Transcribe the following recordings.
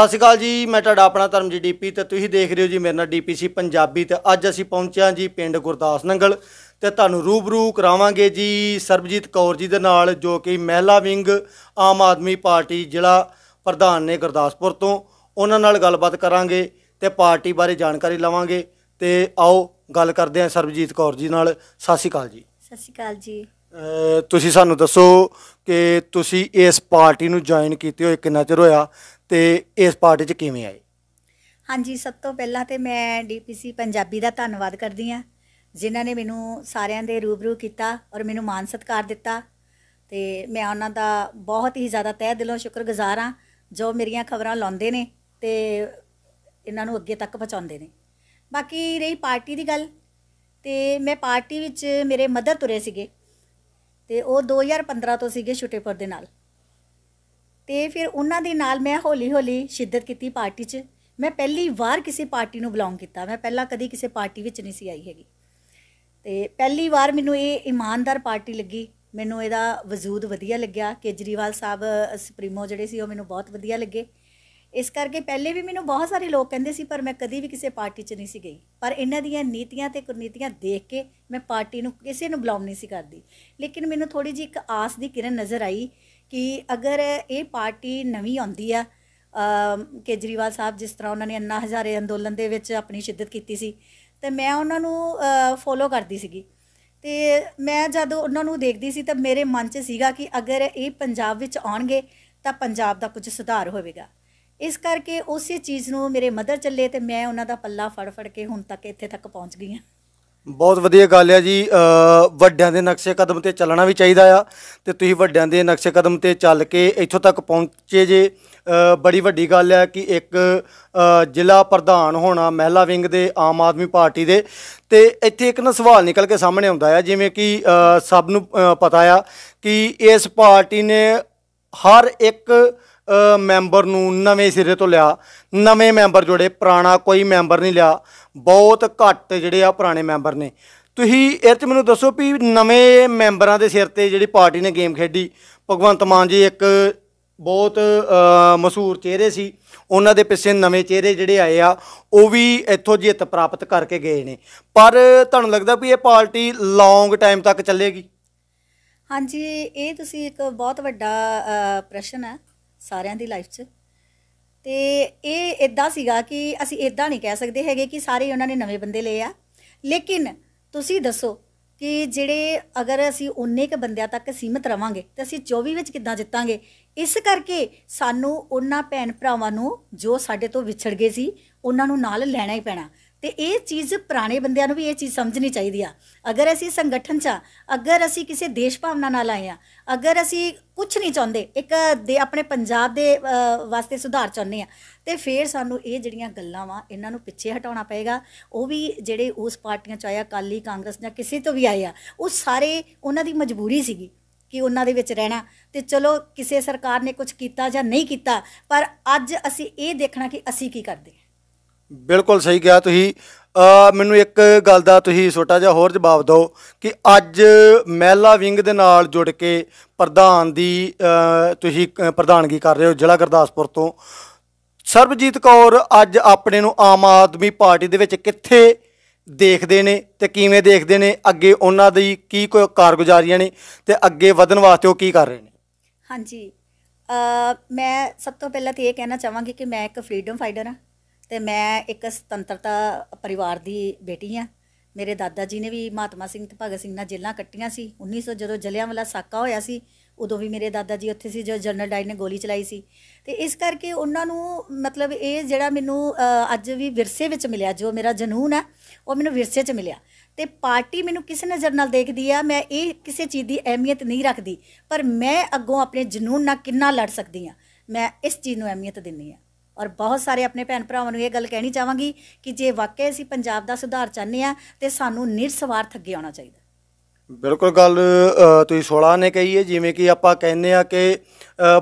ਸਤਿ ਸ਼੍ਰੀ ਅਕਾਲ ਜੀ ਮੈਂ ਤੁਹਾਡਾ ਆਪਣਾ ਧਰਮ ਜੀ ਡੀਪੀ ਤੇ ਤੁਸੀਂ ਦੇਖ ਰਹੇ ਹੋ ਜੀ ਮੇਰੇ ਨਾਲ ਡੀਪੀਸੀ ਪੰਜਾਬੀ ਤੇ ਅੱਜ ਅਸੀਂ ਪਹੁੰਚਿਆ ਜੀ ਪਿੰਡ ਗੁਰਦਾਸ ਨੰਗਲ ਤੇ ਤੁਹਾਨੂੰ ਰੂਬਰੂ ਕਰਾਵਾਂਗੇ ਜੀ ਸਰਬਜੀਤ ਕੌਰ ਜੀ ਦੇ ਨਾਲ ਜੋ ਕਿ ਮਹਿਲਾ ਵਿੰਗ ਆਮ ਆਦਮੀ ਪਾਰਟੀ ਜ਼ਿਲ੍ਹਾ ਪ੍ਰਧਾਨ ਨੇ ਗੁਰਦਾਸਪੁਰ ਤੋਂ ਉਹਨਾਂ ਨਾਲ ਗੱਲਬਾਤ ਕਰਾਂਗੇ ਤੇ ਪਾਰਟੀ ਬਾਰੇ ਜਾਣਕਾਰੀ ਲਵਾਂਗੇ ਤੇ ਆਓ ਗੱਲ ਕਰਦੇ ਹਾਂ ਸਰਬਜੀਤ ਕੌਰ ਜੀ ਨਾਲ ਸਤਿ ਸ਼੍ਰੀ ਅਕਾਲ ਜੀ ਸਤਿ ਸ਼੍ਰੀ ਅਕਾਲ ਜੀ ਤੁਸੀਂ ਸਾਨੂੰ ਦੱਸੋ ਕਿ ਤੁਸੀਂ ਇਸ ਪਾਰਟੀ ਨੂੰ ਜੁਆਇਨ ਕੀਤੇ ਹੋ ਕਿੰਨਾ ਚਿਰ ਹੋਇਆ ਤੇ ਇਸ ਪਾਰਟੀ 'ਚ ਕਿਵੇਂ ਆਏ ਹਾਂਜੀ ਸਭ ਤੋਂ ਪਹਿਲਾਂ ਤੇ ਮੈਂ ਡੀਪੀਸੀ ਪੰਜਾਬੀ ਦਾ ਧੰਨਵਾਦ ਕਰਦੀ ਆ ਜਿਨ੍ਹਾਂ ਨੇ ਮੈਨੂੰ ਸਾਰਿਆਂ ਦੇ ਰੂਬਰੂ ਕੀਤਾ ਔਰ ਮੈਨੂੰ ਮਾਨ ਸਤਕਾਰ ਦਿੱਤਾ ਤੇ ਮੈਂ ਉਹਨਾਂ ਦਾ ਬਹੁਤ ਹੀ ਜ਼ਿਆਦਾ ਤਹਿ ਦਿਲੋਂ ਸ਼ੁਕਰਗੁਜ਼ਾਰ ਆ ਜੋ ਮੇਰੀਆਂ ਖਬਰਾਂ ਲਾਉਂਦੇ ਨੇ ਤੇ ਇਹਨਾਂ ਨੂੰ ਅੱਗੇ ਤੱਕ ਪਹੁੰਚਾਉਂਦੇ ਨੇ ਬਾਕੀ ਰਹੀ ਪਾਰਟੀ ਦੀ ਗੱਲ ਤੇ ਮੈਂ ਪਾਰਟੀ ਵਿੱਚ ਮੇਰੇ ਮਦਰ ਤੁਰੇ ਸੀਗੇ ਤੇ ਉਹ 2015 ਤੋਂ ਸੀਗੇ ਛੁੱਟੇਪੁਰ ਦੇ ਨਾਲ ਤੇ ਫਿਰ ਉਹਨਾਂ ਦੇ ਨਾਲ ਮੈਂ ਹੌਲੀ ਹੌਲੀ ਸ਼ਿੱਦਤ ਕੀਤੀ ਪਾਰਟੀ 'ਚ ਮੈਂ ਪਹਿਲੀ ਵਾਰ ਕਿਸੇ ਪਾਰਟੀ ਨੂੰ ਬਿਲੋਂਗ ਕੀਤਾ ਮੈਂ ਪਹਿਲਾਂ ਕਦੀ ਕਿਸੇ ਪਾਰਟੀ ਵਿੱਚ ਨਹੀਂ ਸੀ ਆਈ ਹੈਗੀ ਤੇ ਪਹਿਲੀ ਵਾਰ ਮੈਨੂੰ ਇਹ ਇਮਾਨਦਾਰ ਪਾਰਟੀ ਲੱਗੀ ਮੈਨੂੰ ਇਹਦਾ ਵਜੂਦ ਵਧੀਆ ਲੱਗਿਆ ਕੇਜਰੀਵਾਲ ਸਾਹਿਬ ਸੁਪਰੀਮੋ ਜਿਹੜੇ ਸੀ ਉਹ ਮੈਨੂੰ ਬਹੁਤ ਵਧੀਆ ਲੱਗੇ ਇਸ ਕਰਕੇ ਪਹਿਲੇ ਵੀ ਮੈਨੂੰ ਬਹੁਤ ਸਾਰੇ ਲੋਕ ਕਹਿੰਦੇ ਸੀ ਪਰ ਮੈਂ ਕਦੀ ਵੀ ਕਿਸੇ ਪਾਰਟੀ 'ਚ ਨਹੀਂ ਸੀ ਗਈ ਪਰ ਇਹਨਾਂ ਦੀਆਂ ਨੀਤੀਆਂ ਤੇ ਕੁਨੀਤੀਆਂ ਦੇਖ ਕੇ ਮੈਂ ਪਾਰਟੀ ਨੂੰ ਕਿਸੇ ਨੂੰ ਬਲੌਮ ਨਹੀਂ ਸੀ ਕਰਦੀ ਲੇਕਿਨ ਮੈਨੂੰ ਥੋੜੀ ਜਿਹੀ ਇੱਕ ਆਸ ਦੀ ਕਿਰਨ ਨਜ਼ਰ ਆਈ ਕਿ ਅਗਰ ਇਹ ਪਾਰਟੀ ਨਵੀਂ ਆਉਂਦੀ ਆ ਕੇਜਰੀਵਾਲ ਸਾਹਿਬ ਜਿਸ ਤਰ੍ਹਾਂ ਉਹਨਾਂ ਨੇ ਅੰਨਾ ਹਜ਼ਾਰੇ ਅੰਦੋਲਨ ਦੇ ਵਿੱਚ ਆਪਣੀ ਸ਼ਿੱਦਤ ਕੀਤੀ ਸੀ ਤੇ ਮੈਂ ਉਹਨਾਂ ਨੂੰ ਫੋਲੋ ਕਰਦੀ ਸੀਗੀ ਤੇ ਮੈਂ ਜਦੋਂ ਉਹਨਾਂ ਨੂੰ ਦੇਖਦੀ ਸੀ ਤਾਂ ਮੇਰੇ ਮਨ 'ਚ ਸੀਗਾ ਕਿ ਅਗਰ ਇਹ ਪੰਜਾਬ ਵਿੱਚ ਆਉਣਗੇ ਤਾਂ ਪੰਜਾਬ ਦਾ ਕੁਝ ਸੁਧਾਰ ਹੋਵੇਗਾ ਇਸ ਕਰਕੇ ਉਸੇ ਚੀਜ਼ ਨੂੰ ਮੇਰੇ ਮਦਰ ਚੱਲੇ ਤੇ ਮੈਂ ਉਹਨਾਂ ਦਾ ਪੱਲਾ ਫੜ ਫੜ ਕੇ ਹੁਣ ਤੱਕ ਇੱਥੇ ਤੱਕ ਪਹੁੰਚ ਗਈ ਹਾਂ ਬਹੁਤ ਵਧੀਆ ਗੱਲ ਆ ਜੀ ਵੱਡਿਆਂ ਦੇ ਨਕਸ਼ੇ ਕਦਮ ਤੇ ਚੱਲਣਾ ਵੀ ਚਾਹੀਦਾ ਆ ਤੇ ਤੁਸੀਂ ਵੱਡਿਆਂ ਦੇ ਨਕਸ਼ੇ ਕਦਮ ਤੇ ਚੱਲ ਕੇ ਇੱਥੋਂ ਤੱਕ ਪਹੁੰਚੇ ਜੇ ਬੜੀ ਵੱਡੀ ਗੱਲ ਆ ਕਿ ਇੱਕ ਜ਼ਿਲ੍ਹਾ ਪ੍ਰਧਾਨ ਹੋਣਾ ਮਹਿਲਾ ਵਿੰਗ ਦੇ ਆਮ ਆਦਮੀ ਪਾਰਟੀ ਦੇ ਤੇ ਇੱਥੇ ਇੱਕ ਨਾ ਸਵਾਲ ਨਿਕਲ ਕੇ ਸਾਹਮਣੇ ਆਉਂਦਾ ਆ ਜਿਵੇਂ ਕਿ ਸਭ ਨੂੰ ਪਤਾ ਆ ਕਿ ਇਸ ਪਾਰਟੀ ਨੇ ਹਰ ਇੱਕ ਮੈਂਬਰ ਨੂੰ ਨਵੇਂ ਸਿਰੇ ਤੋਂ ਲਿਆ ਨਵੇਂ ਮੈਂਬਰ ਜੁੜੇ ਪੁਰਾਣਾ ਕੋਈ ਮੈਂਬਰ ਨਹੀਂ ਲਿਆ ਬਹੁਤ ਘੱਟ ਜਿਹੜੇ ਆ ਪੁਰਾਣੇ ਮੈਂਬਰ ਨੇ ਤੁਸੀਂ ਇਹ ਤੇ ਮੈਨੂੰ ਦੱਸੋ ਵੀ ਨਵੇਂ ਮੈਂਬਰਾਂ ਦੇ ਸਿਰ ਤੇ ਜਿਹੜੀ ਪਾਰਟੀ ਨੇ ਗੇਮ ਖੇਡੀ ਭਗਵੰਤ ਮਾਨ ਜੀ ਇੱਕ ਬਹੁਤ ਮਸ਼ਹੂਰ ਚਿਹਰੇ ਸੀ ਉਹਨਾਂ ਦੇ ਪਿੱਛੇ ਨਵੇਂ ਚਿਹਰੇ ਜਿਹੜੇ ਆਏ ਆ ਉਹ ਵੀ ਇੱਥੋਂ ਜਿੱਤ ਪ੍ਰਾਪਤ ਕਰਕੇ ਗਏ ਨੇ ਪਰ ਤੁਹਾਨੂੰ ਲੱਗਦਾ ਵੀ ਇਹ ਪਾਰਟੀ ਲੌਂਗ ਟਾਈਮ ਤੱਕ ਚੱਲੇਗੀ ਹਾਂਜੀ ਇਹ ਤੁਸੀਂ ਇੱਕ ਬਹੁਤ ਵੱਡਾ ਪ੍ਰਸ਼ਨ ਹੈ ਸਾਰਿਆਂ ਦੀ ਲਾਈਫ 'ਚ ਤੇ ਇਹ ਇਦਾਂ ਸੀਗਾ ਕਿ ਅਸੀਂ ਇਦਾਂ ਨਹੀਂ ਕਹਿ ਸਕਦੇ ਹੈਗੇ ਕਿ ਸਾਰੇ ਉਹਨਾਂ ਨੇ ਨਵੇਂ ਬੰਦੇ ਲਏ ਆ ਲੇਕਿਨ ਤੁਸੀਂ ਦੱਸੋ ਕਿ ਜਿਹੜੇ ਅਗਰ ਅਸੀਂ ਉਨੇ ਕ ਬੰਦਿਆਂ ਤੱਕ ਸੀਮਤ ਰਵਾਂਗੇ ਤਾਂ ਅਸੀਂ 24 ਵਿੱਚ ਕਿੱਦਾਂ ਜਿੱਤਾਂਗੇ ਇਸ ਕਰਕੇ ਸਾਨੂੰ ਉਹਨਾਂ ਭੈਣ ਭਰਾਵਾਂ ਨੂੰ ਜੋ ਸਾਡੇ ਤੋਂ ਵਿਛੜ ਗਏ ਸੀ ਉਹਨਾਂ ਨੂੰ ਨਾਲ ਲੈਣਾ ਹੀ ਪੈਣਾ ਤੇ ਇਹ ਚੀਜ਼ ਪੁਰਾਣੇ ਬੰਦਿਆਂ ਨੂੰ ਵੀ ਇਹ ਚੀਜ਼ ਸਮਝਣੀ ਚਾਹੀਦੀ ਆ ਅਗਰ ਅਸੀਂ ਸੰਗਠਨ 'ਚ ਅਗਰ ਅਸੀਂ ਕਿਸੇ ਦੇਸ਼ ਭਾਵਨਾ ਨਾਲ ਆਏ ਆ ਅਗਰ ਅਸੀਂ ਕੁਝ ਨਹੀਂ ਚਾਹੁੰਦੇ ਇੱਕ ਦੇ ਆਪਣੇ ਪੰਜਾਬ ਦੇ ਵਾਸਤੇ ਸੁਧਾਰ ਚਾਹੁੰਦੇ ਆ ਤੇ ਫੇਰ ਸਾਨੂੰ ਇਹ ਜਿਹੜੀਆਂ ਗੱਲਾਂ ਵਾ ਇਹਨਾਂ ਨੂੰ ਪਿੱਛੇ ਹਟਾਉਣਾ ਪਏਗਾ ਉਹ ਵੀ ਜਿਹੜੇ ਉਸ ਪਾਰਟੀਆਂ 'ਚ ਆਇਆ ਕਾਲੀ ਕਾਂਗਰਸ ਜਾਂ ਕਿਸੇ ਤੋਂ ਵੀ ਆਏ ਆ ਉਹ ਸਾਰੇ ਉਹਨਾਂ ਦੀ ਮਜਬੂਰੀ ਸੀਗੀ ਕਿ ਉਹਨਾਂ ਦੇ ਵਿੱਚ ਰਹਿਣਾ ਤੇ ਚਲੋ ਕਿਸੇ ਸਰਕਾਰ ਨੇ ਕੁਝ ਕੀਤਾ ਜਾਂ ਨਹੀਂ ਕੀਤਾ ਪਰ ਅੱਜ ਅਸੀਂ ਇਹ ਦੇਖਣਾ ਕਿ ਅਸੀਂ ਕੀ ਕਰਦੇ ਬਿਲਕੁਲ ਸਹੀ ਗਿਆ ਤੁਸੀਂ ਮੈਨੂੰ ਇੱਕ ਗੱਲ ਦਾ ਤੁਸੀਂ ਛੋਟਾ ਜਿਹਾ ਹੋਰ ਜਵਾਬ ਦਿਓ ਕਿ ਅੱਜ ਮਹਿਲਾ ਵਿੰਗ ਦੇ ਨਾਲ ਜੁੜ ਕੇ ਪ੍ਰਧਾਨ ਦੀ ਤੁਸੀਂ ਪ੍ਰਧਾਨਗੀ ਕਰ ਰਹੇ ਹੋ ਜ਼ਿਲ੍ਹਾ ਗੁਰਦਾਸਪੁਰ ਤੋਂ ਸਰਬਜੀਤ ਕੌਰ ਅੱਜ ਆਪਣੇ ਨੂੰ ਆਮ ਆਦਮੀ ਪਾਰਟੀ ਦੇ ਵਿੱਚ ਕਿੱਥੇ ਦੇਖਦੇ ਨੇ ਤੇ ਕਿਵੇਂ ਦੇਖਦੇ ਨੇ ਅੱਗੇ ਉਹਨਾਂ ਦੀ ਕੀ ਕੋਈ ਕਾਰਗੁਜ਼ਾਰੀਆਂ ਨੇ ਤੇ ਅੱਗੇ ਵਧਣ ਵਾਸਤੇ ਉਹ ਕੀ ਕਰ ਰਹੇ ਨੇ ਹਾਂਜੀ ਮੈਂ ਸਭ ਤੋਂ ਪਹਿਲਾਂ ਤੇ ਇਹ ਕਹਿਣਾ ਚਾਹਾਂਗੀ ਕਿ ਮੈਂ ਇੱਕ ਫਰੀडम ਫਾਈਟਰ ਹਾਂ ਤੇ ਮੈਂ ਇੱਕ ਸੁਤੰਤਰਤਾ ਪਰਿਵਾਰ ਦੀ ਬੇਟੀ ਆ ਮੇਰੇ ਦਾਦਾ ਜੀ ਨੇ ਵੀ ਮਹਾਤਮਾ ਸਿੰਘ ਤੇ ਭਗਤ ਸਿੰਘ ਨਾਲ ਜੇਲਾਂ ਕੱਟੀਆਂ ਸੀ 1900 ਜਦੋਂ ਜਲਿਆਂਵਾਲਾ ਸਾਕਾ ਹੋਇਆ ਸੀ ਉਦੋਂ ਵੀ ਮੇਰੇ ਦਾਦਾ ਜੀ ਉੱਥੇ ਸੀ ਜੋ ਜਨਰਲ ਡਾਇਰ ਨੇ ਗੋਲੀ ਚਲਾਈ ਸੀ ਤੇ ਇਸ ਕਰਕੇ ਉਹਨਾਂ ਨੂੰ ਮਤਲਬ ਇਹ ਜਿਹੜਾ ਮੈਨੂੰ ਅੱਜ ਵੀ ਵਿਰਸੇ ਵਿੱਚ ਮਿਲਿਆ ਜੋ ਮੇਰਾ ਜਨੂਨ ਆ ਉਹ ਮੈਨੂੰ ਵਿਰਸੇ 'ਚ ਮਿਲਿਆ ਤੇ ਪਾਰਟੀ ਮੈਨੂੰ ਕਿਸ ਨਜ਼ਰ ਨਾਲ ਦੇਖਦੀ ਆ ਮੈਂ ਇਹ ਕਿਸੇ ਚੀਜ਼ ਦੀ ਅਹਿਮੀਅਤ ਨਹੀਂ ਰੱਖਦੀ ਪਰ ਮੈਂ ਅੱਗੋਂ ਆਪਣੇ ਜਨੂਨ ਨਾਲ ਕਿੰਨਾ ਲੜ ਸਕਦੀ ਆ ਮੈਂ ਇਸ ਚੀਜ਼ ਨੂੰ ਅਹਿਮੀਅਤ ਦਿੰਨੀ ਆ ਔਰ ਬਹੁਤ ਸਾਰੇ ਆਪਣੇ ਭੈਣ ਭਰਾਵਾਂ ਨੂੰ ਇਹ ਗੱਲ ਕਹਿਣੀ ਚਾਹਾਂਗੀ ਕਿ ਜੇ ਵਾਕਿਆ ਅਸੀਂ ਪੰਜਾਬ ਦਾ ਸੁਧਾਰ ਚਾਹੁੰਦੇ ਆ ਤੇ ਸਾਨੂੰ ਨਿਰਸਵਾਰਥ ਅੱਗੇ ਆਉਣਾ ਚਾਹੀਦਾ ਬਿਲਕੁਲ ਗੱਲ ਤੁਸੀਂ 16 ਨੇ ਕਹੀ ਹੈ ਜਿਵੇਂ ਕਿ ਆਪਾਂ ਕਹਿੰਦੇ ਆ ਕਿ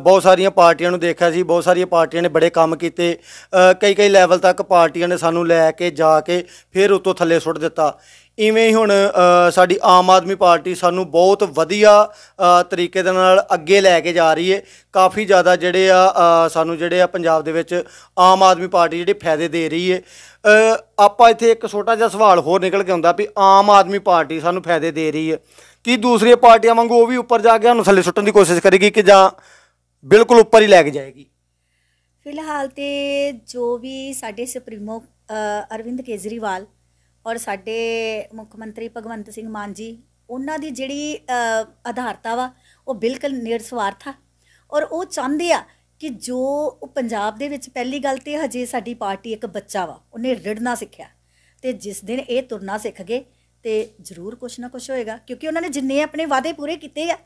ਬਹੁਤ ਸਾਰੀਆਂ ਪਾਰਟੀਆਂ ਨੂੰ ਦੇਖਿਆ ਸੀ ਬਹੁਤ ਸਾਰੀਆਂ ਪਾਰਟੀਆਂ ਨੇ ਬੜੇ ਕੰਮ ਕੀਤੇ ਕਈ ਕਈ ਲੈਵਲ ਤੱਕ ਪਾਰਟੀਆਂ ਨੇ ਸਾਨੂੰ ਲੈ ਕੇ ਜਾ ਕੇ ਫਿਰ ਉਤੋਂ ਥੱਲੇ ਸੁੱਟ ਦਿੱਤਾ ਇਵੇਂ ਹੀ ਹੁਣ ਸਾਡੀ ਆਮ ਆਦਮੀ ਪਾਰਟੀ ਸਾਨੂੰ ਬਹੁਤ ਵਧੀਆ ਤਰੀਕੇ ਦੇ ਨਾਲ ਅੱਗੇ ਲੈ ਕੇ ਜਾ ਰਹੀ ਏ ਕਾਫੀ ਜ਼ਿਆਦਾ ਜਿਹੜੇ ਆ ਸਾਨੂੰ ਜਿਹੜੇ ਆ ਪੰਜਾਬ ਦੇ ਵਿੱਚ ਆਮ ਆਦਮੀ ਪਾਰਟੀ ਜਿਹੜੇ ਫਾਇਦੇ ਦੇ ਰਹੀ ਏ ਆਪਾਂ ਇੱਥੇ ਇੱਕ ਛੋਟਾ ਜਿਹਾ ਸਵਾਲ ਹੋਰ ਨਿਕਲ ਕੇ ਆਉਂਦਾ ਵੀ ਆਮ ਆਦਮੀ ਪਾਰਟੀ ਸਾਨੂੰ ਫਾਇਦੇ ਦੇ ਰਹੀ ਏ ਕੀ ਦੂਸਰੀਆਂ ਪਾਰਟੀਆਂ ਵਾਂਗੂ ਉਹ ਵੀ ਉੱਪਰ ਜਾ ਕੇ ਉਹਨੂੰ ਥੱਲੇ ਸੁੱਟਣ ਦੀ ਕੋਸ਼ਿਸ਼ ਕਰੇਗੀ ਕਿ ਜਾਂ ਬਿਲਕੁਲ ਉੱਪਰ ਹੀ ਲੈ ਕੇ ਜਾਏਗੀ ਫਿਲਹਾਲ ਤੇ ਜੋ ਵੀ ਸਾਡੇ ਸੁਪਰੀਮੋ ਅਰਵਿੰਦ ਕੇਜਰੀਵਾਲ ਔਰ ਸਾਡੇ ਮੁੱਖ ਮੰਤਰੀ ਭਗਵੰਤ ਸਿੰਘ ਮਾਨ ਜੀ ਉਹਨਾਂ ਦੀ ਜਿਹੜੀ ਆਧਾਰਤਾ ਵਾ ਉਹ ਬਿਲਕੁਲ ਨਿਰਸਵਾਰਥ ਆ ਔਰ ਉਹ ਚਾਹੁੰਦੇ ਆ ਕਿ ਜੋ ਪੰਜਾਬ ਦੇ ਵਿੱਚ ਪਹਿਲੀ ਗੱਲ ਤੇ ਹਜੇ ਸਾਡੀ ਪਾਰਟੀ ਇੱਕ ਬੱਚਾ ਵਾ ਉਹਨੇ ਰੜਨਾ ਸਿੱਖਿਆ ਤੇ ਜਿਸ ਦਿਨ ਇਹ ਤੁਰਨਾ ਸਿੱਖ ਗਏ ਤੇ ਜ਼ਰੂਰ ਕੁਛ ਨਾ ਕੁਛ ਹੋਏਗਾ ਕਿਉਂਕਿ ਉਹਨਾਂ ਨੇ ਜਿੰਨੇ ਆਪਣੇ ਵਾਅਦੇ ਪੂਰੇ ਕੀਤੇ ਆ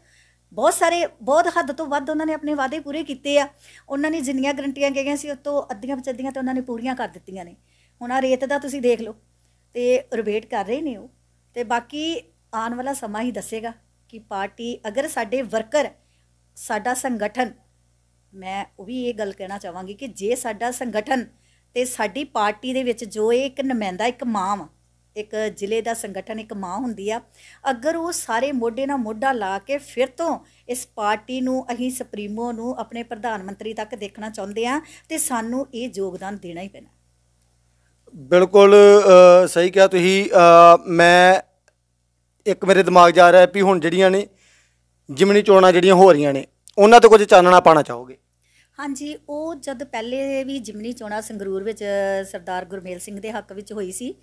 ਬਹੁਤ ਸਾਰੇ ਬਹੁਤ ਹੱਦ ਤੋਂ ਵੱਧ ਉਹਨਾਂ ਨੇ ਆਪਣੇ ਵਾਅਦੇ ਪੂਰੇ ਕੀਤੇ ਆ ਉਹਨਾਂ ਨੇ ਜਿੰਨੀਆਂ ਗਰੰਟੀਆਂ ਕਹੀਆਂ ਸੀ ਉਹ ਤੋਂ ਅੱਧੀਆਂ ਵਿਚ ਅੱਧੀਆਂ ਤੇ ਉਹਨਾਂ ਨੇ ਪੂਰੀਆਂ ਕਰ ਦਿੱਤੀਆਂ ਨੇ ਹੁਣ ਆ ਰੇਤ ਦਾ ਤੁਸੀਂ ਦੇਖ ਲਓ ਤੇ ਰਿਬੇਟ ਕਰ ਰਹੇ ਨੇ ਉਹ ਤੇ ਬਾਕੀ ਆਉਣ ਵਾਲਾ ਸਮਾਂ ਹੀ ਦੱਸੇਗਾ ਕਿ ਪਾਰਟੀ ਅਗਰ ਸਾਡੇ ਵਰਕਰ ਸਾਡਾ ਸੰਗਠਨ ਮੈਂ ਉਹ ਵੀ ਇਹ ਗੱਲ ਕਹਿਣਾ ਚਾਹਾਂਗੀ ਕਿ ਜੇ ਸਾਡਾ ਸੰਗਠਨ ਤੇ ਸਾਡੀ ਪਾਰਟੀ ਦੇ ਵਿੱਚ ਜੋ ਇੱਕ ਨੁਮਾਇੰਦਾ ਇੱਕ ਮਾਂ ਇੱਕ ਜ਼ਿਲ੍ਹੇ ਦਾ ਸੰਗਠਨ ਇੱਕ ਮਾਂ ਹੁੰਦੀ ਆ ਅਗਰ ਉਹ ਸਾਰੇ ਮੋਢੇ ਨਾਲ ਮੋਢਾ ਲਾ ਕੇ ਫਿਰ ਤੋਂ ਇਸ ਪਾਰਟੀ ਨੂੰ ਅਸੀਂ ਸੁਪਰੀਮੋ ਨੂੰ ਆਪਣੇ ਪ੍ਰਧਾਨ ਮੰਤਰੀ ਤੱਕ ਦੇਖਣਾ ਚਾਹੁੰਦੇ ਆ ਤੇ ਸਾਨੂੰ ਇਹ ਯੋਗਦਾਨ ਦੇਣਾ ਹੀ ਪੈਣਾ ਬਿਲਕੁਲ ਸਹੀ ਕਿਹਾ ਤੁਸੀਂ ਮੈਂ ਇੱਕ ਮੇਰੇ ਦਿਮਾਗ ਜਾ ਰਿਹਾ ਵੀ ਹੁਣ ਜਿਹੜੀਆਂ ਨੇ ਜਿਮਣੀ ਚੋਣਾਂ ਜਿਹੜੀਆਂ ਹੋ ਰਹੀਆਂ ਨੇ ਉਹਨਾਂ ਤੇ ਕੁਝ ਚਾਨਣਾ ਪਾਣਾ ਚਾਹੋਗੇ ਹਾਂਜੀ ਉਹ ਜਦ ਪਹਿਲੇ ਵੀ ਜਿਮਣੀ ਚੋਣਾ ਸੰਗਰੂਰ ਵਿੱਚ ਸਰਦਾਰ ਗੁਰਮੇਲ ਸਿੰਘ ਦੇ ਹੱਕ ਵਿੱਚ ਹੋਈ ਸੀ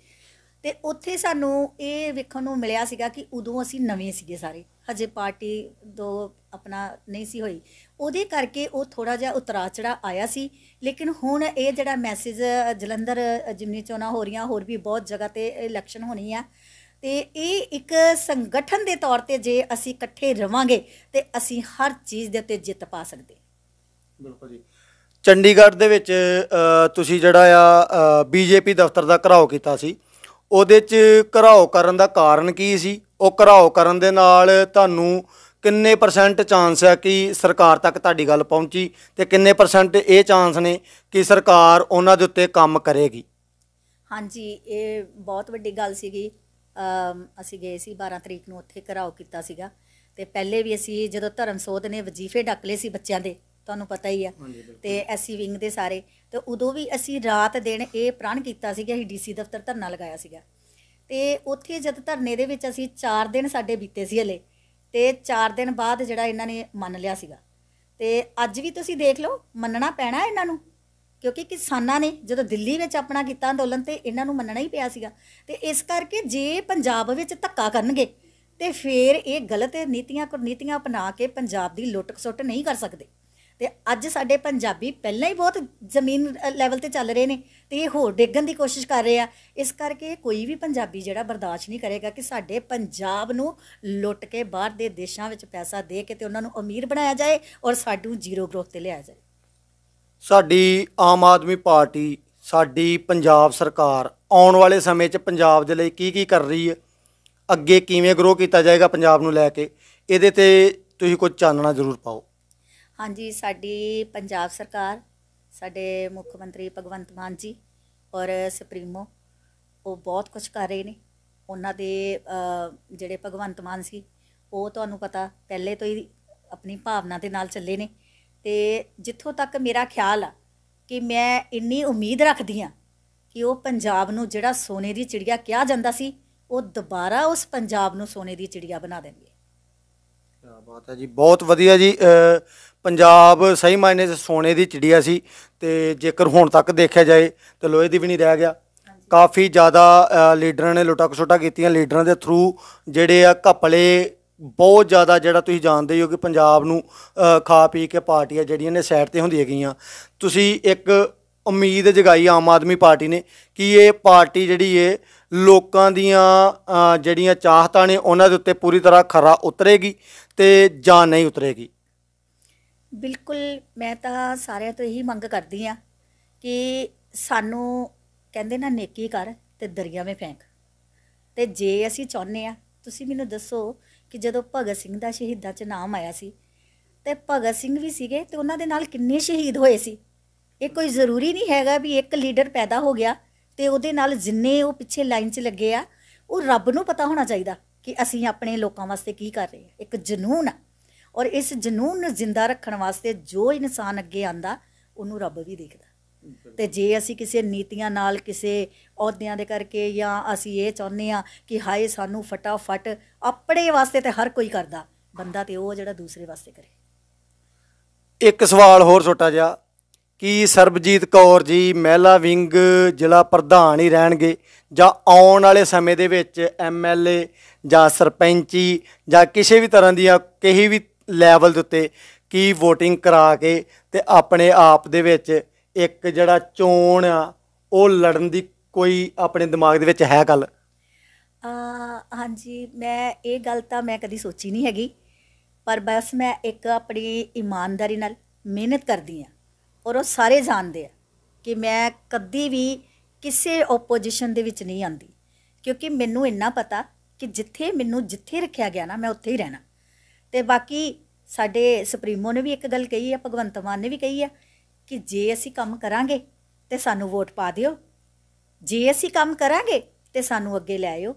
ਤੇ ਉੱਥੇ ਸਾਨੂੰ ਇਹ ਵੇਖਣ ਨੂੰ ਮਿਲਿਆ ਸੀਗਾ ਕਿ ਉਦੋਂ ਅਸੀਂ ਨਵੇਂ ਸੀਗੇ ਸਾਰੇ ਅਜੇ ਪਾਰਟੀ ਦੋ ਆਪਣਾ ਨਹੀਂ ਸੀ ਹੋਈ ਉਹਦੇ ਕਰਕੇ ਉਹ ਥੋੜਾ ਜਿਹਾ ਉਤਰਾ ਚੜਾ ਆਇਆ ਸੀ ਲੇਕਿਨ ਹੁਣ ਇਹ ਜਿਹੜਾ ਮੈਸੇਜ ਜਲੰਧਰ ਜਿਮਨੀ ਚੋਣਾ ਹੋ ਰਹੀਆਂ ਹੋਰ ਵੀ ਬਹੁਤ ਜਗ੍ਹਾ ਤੇ ਇਲੈਕਸ਼ਨ ਹੋਣੀ ਆ ਤੇ ਇਹ ਇੱਕ ਸੰਗਠਨ ਦੇ ਤੌਰ ਤੇ ਜੇ ਅਸੀਂ ਇਕੱਠੇ ਰਵਾਂਗੇ ਤੇ ਅਸੀਂ ਹਰ ਚੀਜ਼ ਦੇ ਉੱਤੇ ਜਿੱਤ ਪਾ ਸਕਦੇ ਬਿਲਕੁਲ ਜੀ ਚੰਡੀਗੜ੍ਹ ਦੇ ਵਿੱਚ ਤੁਸੀਂ ਜਿਹੜਾ ਆ ਬੀਜੇਪੀ ਦਫ਼ਤਰ ਦਾ ਘਰਾਓ ਕੀਤਾ ਸੀ ਉਹਦੇ 'ਚ ਘਰਾਓ ਕਰਨ ਦਾ ਕਾਰਨ ਕੀ ਸੀ ਉਹ ਘਰਾਓ ਕਰਨ ਦੇ ਨਾਲ ਤੁਹਾਨੂੰ ਕਿੰਨੇ ਪਰਸੈਂਟ ਚਾਂਸ ਹੈ ਕਿ ਸਰਕਾਰ ਤੱਕ ਤੁਹਾਡੀ ਗੱਲ ਪਹੁੰਚੀ ਤੇ ਕਿੰਨੇ ਪਰਸੈਂਟ ਇਹ ਚਾਂਸ ਨੇ ਕਿ ਸਰਕਾਰ ਉਹਨਾਂ ਦੇ ਉੱਤੇ ਕੰਮ ਕਰੇਗੀ ਹਾਂਜੀ ਇਹ ਬਹੁਤ ਵੱਡੀ ਗੱਲ ਸੀਗੀ ਅਸੀਂ ਗਏ ਸੀ 12 ਤਰੀਕ ਨੂੰ ਉੱਥੇ ਘਰਾਓ ਕੀਤਾ ਸੀਗਾ ਤੇ ਪਹਿਲੇ ਵੀ ਅਸੀਂ ਜਦੋਂ ਧਰਮ ਸੋਧ ਨੇ ਵਜੀਫੇ ਡੱਕਲੇ ਸੀ ਬੱਚਿਆਂ ਦੇ ਤੁਹਾਨੂੰ ਪਤਾ ਹੀ ਆ ਤੇ ਐਸੀ ਵਿੰਗ ਦੇ ਸਾਰੇ ਤੇ ਉਦੋਂ ਵੀ ਅਸੀਂ ਰਾਤ ਦਿਨ ਇਹ ਪ੍ਰਣ ਕੀਤਾ ਸੀਗਾ ਅਸੀਂ ਡੀਸੀ ਦਫ਼ਤਰ ਧਰਨਾ ਲਗਾਇਆ ਸੀਗਾ ਤੇ ਉੱਥੇ ਜਦ ਧਰਨੇ ਦੇ ਵਿੱਚ ਅਸੀਂ 4 ਦਿਨ ਸਾਡੇ ਬੀਤੇ ਸੀ ਹਲੇ ਤੇ 4 ਦਿਨ ਬਾਅਦ ਜਿਹੜਾ ਇਹਨਾਂ ਨੇ ਮੰਨ ਲਿਆ ਸੀਗਾ ਤੇ ਅੱਜ ਵੀ ਤੁਸੀਂ ਦੇਖ ਲਓ ਮੰਨਣਾ ਪੈਣਾ ਇਹਨਾਂ ਨੂੰ ਕਿਉਂਕਿ ਕਿਸਾਨਾਂ ਨੇ ਜਦੋਂ ਦਿੱਲੀ ਵਿੱਚ ਆਪਣਾ ਕੀਤਾ ਅੰਦੋਲਨ ਤੇ ਇਹਨਾਂ ਨੂੰ ਮੰਨਣਾ ਹੀ ਪਿਆ ਸੀਗਾ ਤੇ ਇਸ ਕਰਕੇ ਜੇ ਪੰਜਾਬ ਵਿੱਚ ਧੱਕਾ ਕਰਨਗੇ ਤੇ ਫੇਰ ਇਹ ਗਲਤ ਨੀਤੀਆਂ ਕੁਰਨੀਤੀਆਂ ਅਪਣਾ ਕੇ ਪੰਜਾਬ ਦੀ ਲੁੱਟ ਨਹੀਂ ਕਰ ਸਕਦੇ ਤੇ ਅੱਜ ਸਾਡੇ ਪੰਜਾਬੀ ਪਹਿਲਾਂ ਹੀ ਬਹੁਤ ਜ਼ਮੀਨ ਲੈਵਲ ਤੇ ਚੱਲ ਰਹੇ ਨੇ ਤੇ ਇਹ ਹੋਰ ਡੇਗਣ ਦੀ ਕੋਸ਼ਿਸ਼ ਕਰ ਰਹੇ ਆ ਇਸ ਕਰਕੇ ਕੋਈ ਵੀ ਪੰਜਾਬੀ ਜਿਹੜਾ ਬਰਦਾਸ਼ਤ ਨਹੀਂ ਕਰੇਗਾ ਕਿ ਸਾਡੇ ਪੰਜਾਬ ਨੂੰ ਲੁੱਟ ਕੇ ਬਾਹਰ ਦੇ ਦੇਸ਼ਾਂ ਵਿੱਚ ਪੈਸਾ ਦੇ ਕੇ ਤੇ ਉਹਨਾਂ ਨੂੰ ਅਮੀਰ ਬਣਾਇਆ ਜਾਏ ਔਰ ਸਾਡੂ ਜ਼ੀਰੋ ਗਰੋਥ ਤੇ ਲਿਆ ਜਾਏ ਸਾਡੀ ਆਮ ਆਦਮੀ ਪਾਰਟੀ ਸਾਡੀ ਪੰਜਾਬ ਸਰਕਾਰ ਆਉਣ ਵਾਲੇ ਸਮੇਂ 'ਚ ਪੰਜਾਬ ਦੇ ਲਈ ਕੀ ਕੀ ਕਰ ਰਹੀ ਹੈ ਅੱਗੇ ਕਿਵੇਂ ਗਰੋ ਕੀਤਾ ਜਾਏਗਾ ਪੰਜਾਬ ਨੂੰ ਲੈ ਕੇ ਇਹਦੇ ਤੇ ਤੁਸੀਂ ਕੁਝ ਚਾਨਣਾ ਜ਼ਰੂਰ ਪਾਓ ਹਾਂਜੀ ਸਾਡੀ ਪੰਜਾਬ ਸਰਕਾਰ ਸਾਡੇ ਮੁੱਖ ਮੰਤਰੀ ਭਗਵੰਤ ਮਾਨ ਜੀ ਔਰ ਸੁਪਰੀਮੋ ਉਹ ਬਹੁਤ ਕੁਝ ਕਰ ਰਹੇ ਨੇ ਉਹਨਾਂ ਦੇ ਜਿਹੜੇ ਭਗਵੰਤ ਮਾਨ ਸੀ ਉਹ ਤੁਹਾਨੂੰ ਪਤਾ ਪਹਿਲੇ ਤੋਂ ਹੀ ਆਪਣੀ ਭਾਵਨਾ ਦੇ ਨਾਲ ਚੱਲੇ ਨੇ ਤੇ ਜਿੱਥੋਂ ਤੱਕ ਮੇਰਾ ਖਿਆਲ ਆ ਕਿ ਮੈਂ ਇੰਨੀ ਉਮੀਦ ਰੱਖਦੀ ਆ ਕਿ ਉਹ ਪੰਜਾਬ ਨੂੰ ਜਿਹੜਾ ਸੋਨੇ ਦੀ ਚਿੜੀਆ ਕਿਹਾ ਜਾਂਦਾ ਸੀ ਉਹ ਦੁਬਾਰਾ ਉਸ ਪੰਜਾਬ ਨੂੰ ਸੋਨੇ ਦੀ ਚਿੜੀਆ ਬਣਾ ਦੇਣਗੇ ਕਿਆ ਬਾਤ ਹੈ ਜੀ ਬਹੁਤ ਵਧੀਆ ਜੀ ਪੰਜਾਬ ਸਹੀ ਮਾਇਨੇ 'ਚ ਸੋਨੇ ਦੀ ਚਿੜੀਆ ਸੀ ਤੇ ਜੇਕਰ ਹੁਣ ਤੱਕ ਦੇਖਿਆ ਜਾਏ ਤੇ ਲੋਹੇ ਦੀ ਵੀ ਨਹੀਂ ਰਹਿ ਗਿਆ ਕਾਫੀ ਜ਼ਿਆਦਾ ਲੀਡਰਾਂ ਨੇ ਲੁੱਟਾਂ ਖਸੁੱਟਾਂ ਕੀਤੀਆਂ ਲੀਡਰਾਂ ਦੇ ਥਰੂ ਜਿਹੜੇ ਆ ਘਪਲੇ ਬਹੁਤ ਜ਼ਿਆਦਾ ਜਿਹੜਾ ਤੁਸੀਂ ਜਾਣਦੇ ਹੋ ਕਿ ਪੰਜਾਬ ਨੂੰ ਖਾ ਪੀ ਕੇ ਪਾਰਟੀਆਂ ਜਿਹੜੀਆਂ ਨੇ ਸਾਈਡ ਤੇ ਹੁੰਦੀਆਂ ਗਈਆਂ ਤੁਸੀਂ ਇੱਕ ਉਮੀਦ ਜਗਾਈ ਆਮ ਆਦਮੀ ਪਾਰਟੀ ਨੇ ਕਿ ਇਹ ਪਾਰਟੀ ਜਿਹੜੀ ਏ ਲੋਕਾਂ ਦੀਆਂ ਜਿਹੜੀਆਂ ਚਾਹਤਾਂ ਨੇ ਉਹਨਾਂ ਦੇ ਉੱਤੇ ਪੂਰੀ ਤਰ੍ਹਾਂ ਖਰਾ ਉਤਰੇਗੀ ਤੇ ਜਾਂ ਨਹੀਂ ਉਤਰੇਗੀ ਬਿਲਕੁਲ ਮੈਂ ਤਾਂ ਸਾਰਿਆਂ ਤੋਂ ਇਹੀ ਮੰਗ ਕਰਦੀ ਆ ਕਿ ਸਾਨੂੰ ਕਹਿੰਦੇ ਨਾ ਨੇਕੀ ਕਰ ਤੇ ਦਰਿਆ ਵਿੱਚ ਫੈਂਕ ਤੇ ਜੇ ਅਸੀਂ ਚਾਹੁੰਦੇ ਆ ਤੁਸੀਂ ਮੈਨੂੰ ਦੱਸੋ ਕਿ ਜਦੋਂ ਭਗਤ ਸਿੰਘ ਦਾ ਸ਼ਹੀਦਾਂ 'ਚ ਨਾਮ ਆਇਆ ਸੀ ਤੇ ਭਗਤ ਸਿੰਘ ਵੀ ਸੀਗੇ ਤੇ ਉਹਨਾਂ ਦੇ ਨਾਲ ਕਿੰਨੇ ਸ਼ਹੀਦ ਹੋਏ ਸੀ ਇਹ ਕੋਈ ਜ਼ਰੂਰੀ ਨਹੀਂ ਹੈਗਾ ਵੀ ਇੱਕ ਲੀਡਰ ਪੈਦਾ ਹੋ ਗਿਆ ਤੇ ਉਹਦੇ ਨਾਲ ਜਿੰਨੇ ਉਹ ਪਿੱਛੇ ਲਾਈਨ 'ਚ ਲੱਗੇ ਆ ਉਹ ਰੱਬ ਨੂੰ ਪਤਾ ਹੋਣਾ ਚਾਹੀਦਾ ਕਿ ਅਸੀਂ ਆਪਣੇ ਲੋਕਾਂ ਵਾਸਤੇ ਕੀ ਕਰ ਰਹੇ ਹਾਂ ਇੱਕ ਜਨੂਨ ਆ ਔਰ ਇਸ ਜਨੂਨ ਨੂੰ ਜ਼ਿੰਦਾ ਰੱਖਣ ਵਾਸਤੇ ਜੋ ਇਨਸਾਨ ਅੱਗੇ ਆਂਦਾ ਉਹਨੂੰ ਰੱਬ ਵੀ ਦੇਖਦਾ ਤੇ ਜੇ ਅਸੀਂ ਕਿਸੇ ਨੀਤੀਆਂ ਨਾਲ ਕਿਸੇ ਅਹੁਦਿਆਂ ਦੇ ਕਰਕੇ ਜਾਂ ਅਸੀਂ ਇਹ ਚਾਹੁੰਦੇ ਆ ਕਿ ਹਾਏ ਸਾਨੂੰ ਫਟਾਫਟ ਆਪਣੇ ਵਾਸਤੇ ਤੇ ਹਰ ਕੋਈ ਕਰਦਾ ਬੰਦਾ ਤੇ ਉਹ ਜਿਹੜਾ ਦੂਸਰੇ ਵਾਸਤੇ ਕਰੇ ਇੱਕ ਸਵਾਲ ਹੋਰ ਛੋਟਾ ਜਿਹਾ ਕੀ ਸਰਬਜੀਤ ਕੌਰ ਜੀ ਮਹਿਲਾ ਵਿੰਗ ਜ਼ਿਲ੍ਹਾ ਪ੍ਰਧਾਨ ਹੀ ਰਹਿਣਗੇ ਜਾਂ ਆਉਣ ਵਾਲੇ ਸਮੇਂ ਦੇ ਵਿੱਚ ਐਮਐਲਏ ਜਾਂ ਸਰਪੰਚੀ ਜਾਂ ਕਿਸੇ ਵੀ ਤਰ੍ਹਾਂ ਦੀਆਂ ਕਿਸੇ ਵੀ ਲੈਵਲ ਦੇ ਉੱਤੇ ਕੀ VOTING ਕਰਾ ਕੇ ਤੇ ਆਪਣੇ ਆਪ ਦੇ ਵਿੱਚ ਇੱਕ ਜਿਹੜਾ ਚੋਣ ਆ ਉਹ ਲੜਨ ਦੀ ਕੋਈ ਆਪਣੇ ਦਿਮਾਗ ਦੇ ਵਿੱਚ ਹੈ ਗੱਲ ਹਾਂਜੀ ਮੈਂ ਇਹ ਗੱਲ ਤਾਂ ਮੈਂ ਕਦੀ ਸੋਚੀ ਨਹੀਂ ਹੈਗੀ ਪਰ ਬਸ ਮੈਂ ਇੱਕ ਆਪਣੀ ਇਮਾਨਦਾਰੀ ਨਾਲ ਮਿਹਨਤ ਕਰਦੀ ਆ ਔਰ ਉਹ ਸਾਰੇ ਜਾਣਦੇ ਆ ਕਿ ਮੈਂ ਕਦੀ ਵੀ ਕਿਸੇ ਆਪੋਜੀਸ਼ਨ ਦੇ ਵਿੱਚ ਨਹੀਂ ਆਂਦੀ ਕਿਉਂਕਿ ਮੈਨੂੰ ਇੰਨਾ ਪਤਾ ਕਿ ਜਿੱਥੇ ਮੈਨੂੰ ਜਿੱਥੇ ਰੱਖਿਆ ਗਿਆ ਨਾ ਮੈਂ ਉੱਥੇ ਹੀ ਰਹਿਣਾ ਤੇ ਬਾਕੀ ਸਾਡੇ ਸੁਪਰੀਮੋ ਨੇ ਵੀ ਇੱਕ ਗੱਲ ਕਹੀ ਆ ਭਗਵੰਤ ਮਾਨ ਨੇ ਵੀ ਕਹੀ ਆ ਕਿ ਜੇ ਅਸੀਂ ਕੰਮ ਕਰਾਂਗੇ ਤੇ ਸਾਨੂੰ ਵੋਟ ਪਾ ਦਿਓ ਜੇ ਅਸੀਂ ਕੰਮ ਕਰਾਂਗੇ ਤੇ ਸਾਨੂੰ ਅੱਗੇ ਲੈ ਆਇਓ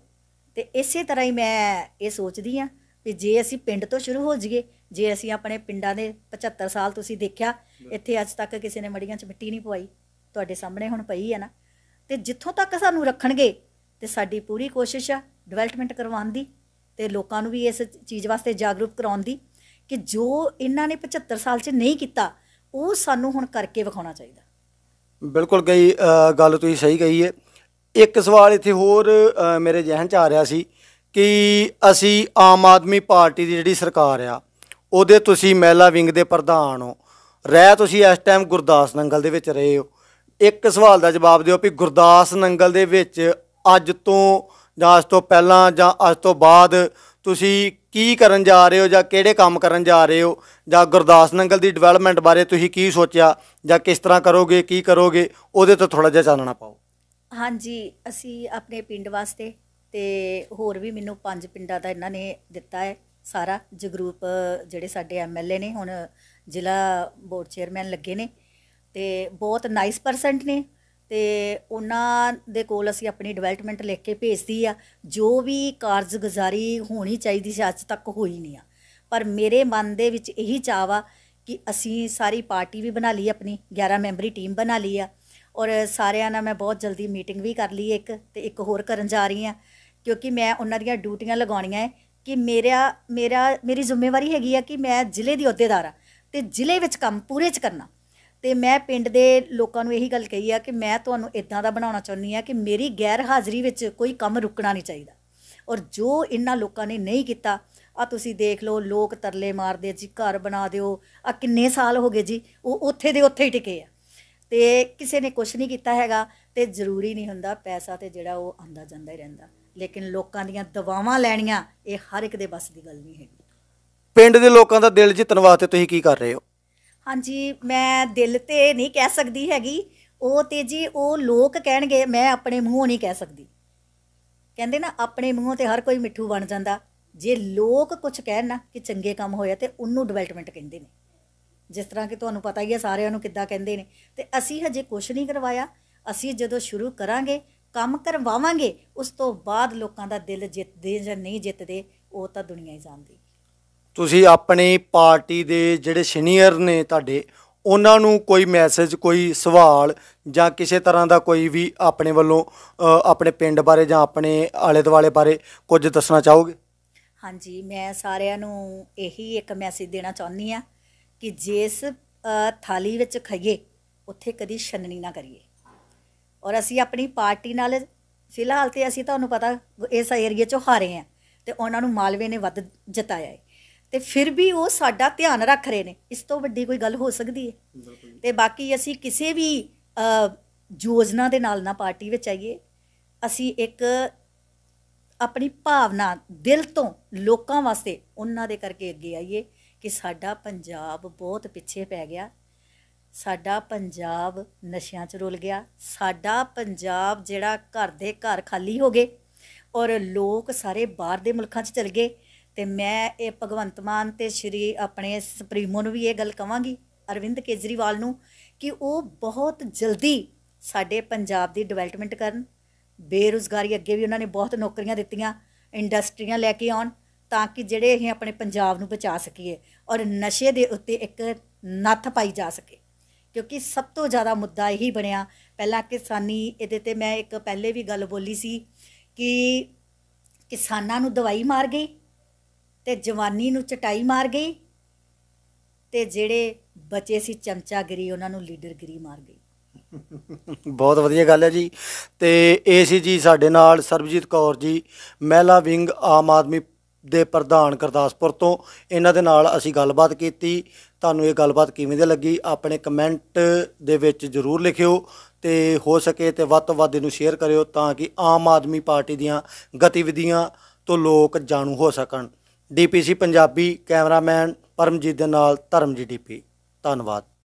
ਤੇ ਇਸੇ ਤਰ੍ਹਾਂ ਹੀ ਮੈਂ ਇਹ ਸੋਚਦੀ ਆ ਕਿ ਜੇ ਅਸੀਂ ਪਿੰਡ ਤੋਂ ਸ਼ੁਰੂ ਹੋ ਜਾਈਏ ਜੇ ਅਸੀਂ ਆਪਣੇ ਪਿੰਡਾਂ ਦੇ 75 ਸਾਲ ਤੁਸੀਂ ਦੇਖਿਆ ਇੱਥੇ ਅੱਜ ਤੱਕ ਕਿਸੇ ਨੇ ਮੜੀਆਂ 'ਚ ਮਿੱਟੀ ਨਹੀਂ ਪਵਾਈ ਤੁਹਾਡੇ ਸਾਹਮਣੇ ਹੁਣ ਪਈ ਹੈ ਨਾ ਤੇ ਜਿੱਥੋਂ ਤੱਕ ਸਾਨੂੰ ਰੱਖਣਗੇ ਤੇ ਸਾਡੀ ਪੂਰੀ ਕੋਸ਼ਿਸ਼ ਆ ਡਿਵੈਲਪਮੈਂਟ ਕਰਵਾਉਣ ਦੀ ਤੇ ਲੋਕਾਂ ਨੂੰ ਵੀ ਇਸ ਚੀਜ਼ ਵਾਸਤੇ ਜਾਗਰੂਕ ਕਰਾਉਣ ਦੀ ਕਿ ਜੋ ਇਹਨਾਂ ਨੇ 75 ਸਾਲ 'ਚ ਨਹੀਂ ਕੀਤਾ ਉਹ ਸਾਨੂੰ ਹੁਣ ਕਰਕੇ ਵਿਖਾਉਣਾ ਚਾਹੀਦਾ ਬਿਲਕੁਲ ਗਈ ਗੱਲ ਤੁਸੀਂ ਸਹੀ ਕਹੀ ਹੈ ਇੱਕ ਸਵਾਲ ਇੱਥੇ ਹੋਰ ਮੇਰੇ ਜ਼ਿਹਨ 'ਚ ਆ ਰਿਹਾ ਸੀ ਕਿ ਅਸੀਂ ਆਮ ਆਦਮੀ ਪਾਰਟੀ ਦੀ ਜਿਹੜੀ ਸਰਕਾਰ ਆ ਉਹਦੇ ਤੁਸੀਂ ਮਹਿਲਾ ਵਿੰਗ ਦੇ ਪ੍ਰਧਾਨ ਹੋ ਰਹਿ ਤੁਸੀਂ ਇਸ ਟਾਈਮ ਗੁਰਦਾਸ ਨੰਗਲ ਦੇ ਵਿੱਚ ਰਹੇ ਹੋ ਇੱਕ ਸਵਾਲ ਦਾ ਜਵਾਬ ਦਿਓ ਵੀ ਗੁਰਦਾਸ ਨੰਗਲ ਦੇ ਵਿੱਚ ਅੱਜ ਤੋਂ ਜਾਂ ਅੱਜ ਤੋਂ ਪਹਿਲਾਂ ਜਾਂ ਅੱਜ ਤੋਂ ਬਾਅਦ ਤੁਸੀਂ ਕੀ ਕਰਨ ਜਾ ਰਹੇ ਹੋ ਜਾਂ ਕਿਹੜੇ ਕੰਮ ਕਰਨ ਜਾ ਰਹੇ ਹੋ ਜਾਂ ਗੁਰਦਾਸ ਨੰਗਲ ਦੀ ਡਿਵੈਲਪਮੈਂਟ ਬਾਰੇ ਤੁਸੀਂ ਕੀ ਸੋਚਿਆ ਜਾਂ ਕਿਸ ਤਰ੍ਹਾਂ ਕਰੋਗੇ ਕੀ ਕਰੋਗੇ ਉਹਦੇ ਤੋਂ ਥੋੜਾ ਜਿਹਾ ਚਾਨਣਾ ਪਾਓ ਹਾਂਜੀ ਅਸੀਂ ਆਪਣੇ ਪਿੰਡ ਵਾਸਤੇ ਤੇ ਹੋਰ ਵੀ ਮੈਨੂੰ ਪੰਜ ਪਿੰਡਾਂ ਦਾ ਇਹਨਾਂ ਨੇ ਦਿੱਤਾ ਹੈ ਸਾਰਾ ਜਗਰੂਪ ਜਿਹੜੇ ਸਾਡੇ ਐਮਐਲਏ ਨੇ ਹੁਣ ਜ਼ਿਲ੍ਹਾ ਬੋਰਡ ਚੇਅਰਮੈਨ ਲੱਗੇ ਨੇ ਤੇ ਬਹੁਤ ਨਾਈਸ ਪਰਸਨ ਨੇ ਤੇ ਉਹਨਾਂ ਦੇ ਕੋਲ ਅਸੀਂ ਆਪਣੀ ਡਿਵੈਲਪਮੈਂਟ ਲਿਖ ਕੇ ਭੇਜਦੀ ਆ ਜੋ ਵੀ ਕਾਰਜਗੁਜ਼ਾਰੀ ਹੋਣੀ ਚਾਹੀਦੀ ਸੀ ਅੱਜ ਤੱਕ ਹੋਈ ਨਹੀਂ ਆ ਪਰ ਮੇਰੇ ਮਨ ਦੇ ਵਿੱਚ ਇਹੀ ਚਾਹਵਾ ਕਿ ਅਸੀਂ ਸਾਰੀ ਪਾਰਟੀ ਵੀ ਬਣਾ ਲਈ ਆਪਣੀ 11 ਮੈਂਬਰੀ ਟੀਮ ਬਣਾ ਲਈ ਆ ਔਰ ਸਾਰਿਆਂ ਨਾਲ ਮੈਂ ਬਹੁਤ ਜਲਦੀ ਮੀਟਿੰਗ ਵੀ ਕਰ ਲਈ ਇੱਕ ਤੇ ਇੱਕ ਹੋਰ ਕਰਨ ਜਾ ਰਹੀ ਆ ਕਿਉਂਕਿ ਮੈਂ ਉਹਨਾਂ ਦੀਆਂ ਡਿਊਟੀਆਂ ਲਗਾਉਣੀਆਂ ਹੈ ਕਿ ਮੇਰਾ ਮੇਰਾ ਮੇਰੀ ਜ਼ਿੰਮੇਵਾਰੀ ਹੈਗੀ ਆ ਕਿ ਮੈਂ ਜ਼ਿਲ੍ਹੇ ਦੀ ਅਹੁਦੇਦਾਰ ਆ ਤੇ ਜ਼ਿਲ੍ਹੇ ਵਿੱਚ ਕੰਮ ਪੂਰੇ ਚ ਕਰਨਾ ਤੇ ਮੈਂ ਪਿੰਡ ਦੇ ਲੋਕਾਂ ਨੂੰ ਇਹੀ ਗੱਲ ਕਹੀ ਆ ਕਿ ਮੈਂ ਤੁਹਾਨੂੰ ਇਦਾਂ ਦਾ ਬਣਾਉਣਾ ਚਾਹੁੰਦੀ ਆ ਕਿ ਮੇਰੀ ਗੈਰ ਹਾਜ਼ਰੀ ਵਿੱਚ ਕੋਈ ਕੰਮ ਰੁਕਣਾ ਨਹੀਂ ਚਾਹੀਦਾ ਔਰ ਜੋ ਇੰਨਾ ਲੋਕਾਂ ਨੇ ਨਹੀਂ ਕੀਤਾ ਆ ਤੁਸੀਂ ਦੇਖ ਲਓ ਲੋਕ ਤਰਲੇ ਮਾਰਦੇ ਜੀ ਘਰ ਬਣਾ ਦਿਓ ਆ ਕਿੰਨੇ ਸਾਲ ਹੋ ਗਏ ਜੀ ਉਹ ਉੱਥੇ ਦੇ ਉੱਥੇ ਹੀ ਟਿਕੇ ਆ ਤੇ ਕਿਸੇ ਨੇ ਕੁਝ ਨਹੀਂ ਕੀਤਾ ਹੈਗਾ ਤੇ ਜ਼ਰੂਰੀ ਨਹੀਂ ਹੁੰਦਾ ਪੈਸਾ ਤੇ ਜਿਹੜਾ ਉਹ ਆਂਦਾ ਜਾਂਦਾ ਹੀ ਰਹਿੰਦਾ ਲੇਕਿਨ ਲੋਕਾਂ ਦੀਆਂ ਦਵਾਵਾਂ ਲੈਣੀਆਂ ਇਹ ਹਰ ਇੱਕ ਦੇ ਬਸ ਦੀ ਗੱਲ ਨਹੀਂ ਹੈਗੀ ਪਿੰਡ ਦੇ ਲੋਕਾਂ ਦਾ ਦਿਲ ਜਿੱਤਣ ਵਾਸਤੇ ਤੁਸੀਂ ਕੀ ਕਰ ਰਹੇ ਹੋ ਹਾਂਜੀ ਮੈਂ ਦਿਲ ਤੇ ਨਹੀਂ ਕਹਿ ਸਕਦੀ ਹੈਗੀ ਉਹ ਤੇ ਜੀ ਉਹ ਲੋਕ ਕਹਿਣਗੇ ਮੈਂ ਆਪਣੇ ਮੂੰਹੋਂ ਨਹੀਂ ਕਹਿ ਸਕਦੀ ਕਹਿੰਦੇ ਨਾ ਆਪਣੇ ਮੂੰਹੋਂ ਤੇ ਹਰ ਕੋਈ ਮਿੱਠੂ ਬਣ ਜਾਂਦਾ ਜੇ ਲੋਕ ਕੁਝ ਕਹਿਣ ਨਾ ਕਿ ਚੰਗੇ ਕੰਮ ਹੋਇਆ ਤੇ ਉਹਨੂੰ ਡਿਵੈਲਪਮੈਂਟ ਕਹਿੰਦੇ ਨੇ ਜਿਸ ਤਰ੍ਹਾਂ ਕਿ ਤੁਹਾਨੂੰ ਪਤਾ ਹੀ ਹੈ ਸਾਰਿਆਂ ਨੂੰ ਕਿੱਦਾਂ ਕਹਿੰਦੇ ਨੇ ਤੇ ਅਸੀਂ ਹਜੇ ਕੁਝ ਨਹੀਂ ਕਰਵਾਇਆ ਅਸੀਂ ਜਦੋਂ ਸ਼ੁਰੂ ਕਰਾਂਗੇ ਕੰਮ ਕਰਵਾਵਾਂਗੇ ਉਸ ਤੋਂ ਬਾਅਦ ਲੋਕਾਂ ਦਾ ਦਿਲ ਜਿੱਤਦੇ ਜਾਂ ਨਹੀਂ ਜਿੱਤਦੇ ਉਹ ਤਾਂ ਦੁਨੀਆ ਹੀ ਜਾਣਦੀ ਤੁਸੀਂ ਆਪਣੀ ਪਾਰਟੀ ਦੇ ਜਿਹੜੇ ਸੀਨੀਅਰ ਨੇ ਤੁਹਾਡੇ ਉਹਨਾਂ ਨੂੰ ਕੋਈ ਮੈਸੇਜ ਕੋਈ ਸਵਾਲ ਜਾਂ ਕਿਸੇ ਤਰ੍ਹਾਂ ਦਾ ਕੋਈ ਵੀ ਆਪਣੇ ਵੱਲੋਂ ਆਪਣੇ ਪਿੰਡ ਬਾਰੇ ਜਾਂ ਆਪਣੇ ਆਲੇ ਦੁਆਲੇ ਬਾਰੇ ਕੁਝ ਦੱਸਣਾ ਚਾਹੋਗੇ ਹਾਂਜੀ ਮੈਂ ਸਾਰਿਆਂ ਨੂੰ ਇਹੀ ਇੱਕ ਮੈਸੇਜ ਦੇਣਾ ਚਾਹੁੰਦੀ ਆ ਕਿ ਜਿਸ ਥਾਲੀ ਵਿੱਚ ਖਾਈਏ ਉੱਥੇ ਕਦੀ ਛੰਨਣੀ ਨਾ ਕਰੀਏ ਔਰ ਅਸੀਂ ਆਪਣੀ ਪਾਰਟੀ ਨਾਲ ਫਿਲਹਾਲ ਤੇ ਅਸੀਂ ਤੁਹਾਨੂੰ ਪਤਾ ਇਸ ਏਰੀਆ 'ਚੋਂ ਹਾਰੇ ਆ ਤੇ ਉਹਨਾਂ ਨੂੰ ਮਾਲਵੇ ਨੇ ਵੱਧ ਜਿਤਾਇਆ ਹੈ ਤੇ ਫਿਰ ਵੀ ਉਹ ਸਾਡਾ ਧਿਆਨ ਰੱਖ ਰਹੇ ਨੇ ਇਸ ਤੋਂ ਵੱਡੀ ਕੋਈ ਗੱਲ ਹੋ ਸਕਦੀ ਹੈ ਤੇ ਬਾਕੀ ਅਸੀਂ ਕਿਸੇ ਵੀ ਯੋਜਨਾ ਦੇ ਨਾਲ ਨਾ ਪਾਰਟੀ ਵਿੱਚ ਆਈਏ ਅਸੀਂ ਇੱਕ ਆਪਣੀ ਭਾਵਨਾ ਦਿਲ ਤੋਂ ਲੋਕਾਂ ਵਾਸਤੇ ਉਹਨਾਂ ਦੇ ਕਰਕੇ ਅੱਗੇ ਆਈਏ ਕਿ ਸਾਡਾ ਪੰਜਾਬ ਬਹੁਤ ਪਿੱਛੇ ਪੈ ਗਿਆ ਸਾਡਾ ਪੰਜਾਬ ਨਸ਼ਿਆਂ 'ਚ ਰੁੱਲ ਗਿਆ ਸਾਡਾ ਪੰਜਾਬ ਜਿਹੜਾ ਘਰ ਦੇ ਘਰ ਖਾਲੀ ਹੋ ਗਏ ਔਰ ਲੋਕ ਸਾਰੇ ਬਾਹਰ ਦੇ ਮੁਲਕਾਂ 'ਚ ਚਲ ਗਏ ਤੇ ਮੈਂ ਇਹ ਭਗਵੰਤ ਮਾਨ ਤੇ ਸ਼੍ਰੀ ਆਪਣੇ ਸੁਪਰੀਮੋ ਨੂੰ ਵੀ ਇਹ ਗੱਲ ਕਵਾਂਗੀ ਅਰਵਿੰਦ ਕੇਜਰੀਵਾਲ ਨੂੰ ਕਿ ਉਹ ਬਹੁਤ ਜਲਦੀ ਸਾਡੇ ਪੰਜਾਬ ਦੀ ਡਿਵੈਲਪਮੈਂਟ ਕਰਨ ਬੇਰੋਜ਼ਗਾਰੀ ਅੱਗੇ ਵੀ ਉਹਨਾਂ ਨੇ ਬਹੁਤ ਨੌਕਰੀਆਂ ਦਿੱਤੀਆਂ ਇੰਡਸਟਰੀਆਂ ਲੈ ਕੇ ਆਉਣ ਤਾਂ ਕਿ ਜਿਹੜੇ ਇਹ ਆਪਣੇ ਪੰਜਾਬ ਨੂੰ ਬਚਾ ਸਕੀਏ ਔਰ ਨਸ਼ੇ ਦੇ ਉੱਤੇ ਇੱਕ ਨੱਥ ਪਾਈ ਜਾ ਸਕੇ ਕਿਉਂਕਿ ਸਭ ਤੋਂ ਜ਼ਿਆਦਾ ਮੁੱਦਾ ਇਹੀ ਬਣਿਆ ਪਹਿਲਾਂ ਕਿਸਾਨੀ ਇਹਦੇ ਤੇ ਮੈਂ ਇੱਕ ਪਹਿਲੇ ਵੀ ਗੱਲ ਬੋਲੀ ਸੀ ਕਿ ਕਿਸਾਨਾਂ ਨੂੰ ਦਵਾਈ ਮਾਰ ਗਈ ਤੇ ਜਵਾਨੀ ਨੂੰ ਚਟਾਈ ਮਾਰ ਗਈ ਤੇ ਜਿਹੜੇ ਬਚੇ ਸੀ ਚਮਚਾਗਰੀ ਉਹਨਾਂ ਨੂੰ ਲੀਡਰਗਰੀ ਮਾਰ ਗਈ ਬਹੁਤ ਵਧੀਆ ਗੱਲ ਹੈ ਜੀ ਤੇ ਏਸੀ ਸੀ ਜੀ ਸਾਡੇ ਨਾਲ ਸਰਬਜੀਤ ਕੌਰ ਜੀ ਮਹਿਲਾ ਵਿੰਗ ਆਮ ਆਦਮੀ ਦੇ ਪ੍ਰਧਾਨ ਗੁਰਦਾਸਪੁਰ ਤੋਂ ਇਹਨਾਂ ਦੇ ਨਾਲ ਅਸੀਂ ਗੱਲਬਾਤ ਕੀਤੀ ਤੁਹਾਨੂੰ ਇਹ ਗੱਲਬਾਤ ਕਿਵੇਂ ਦੀ ਲੱਗੀ ਆਪਣੇ ਕਮੈਂਟ ਦੇ ਵਿੱਚ ਜ਼ਰੂਰ ਲਿਖਿਓ ਤੇ ਹੋ ਸਕੇ ਤੇ ਵੱਧ ਤੋਂ ਵੱਧ ਇਹਨੂੰ ਸ਼ੇਅਰ ਕਰਿਓ ਤਾਂ ਕਿ ਆਮ ਆਦਮੀ ਪਾਰਟੀ ਦੀਆਂ ਗਤੀਵਿਧੀਆਂ ਤੋਂ ਲੋਕ ਜਾਣੂ ਹੋ ਸਕਣ ਡੀਪੀਸੀ ਪੰਜਾਬੀ ਕੈਮਰਾਮੈਨ ਪਰਮਜੀਤ ਦੇ ਨਾਲ ਧਰਮਜੀਤ ਡੀਪੀ ਧੰਨਵਾਦ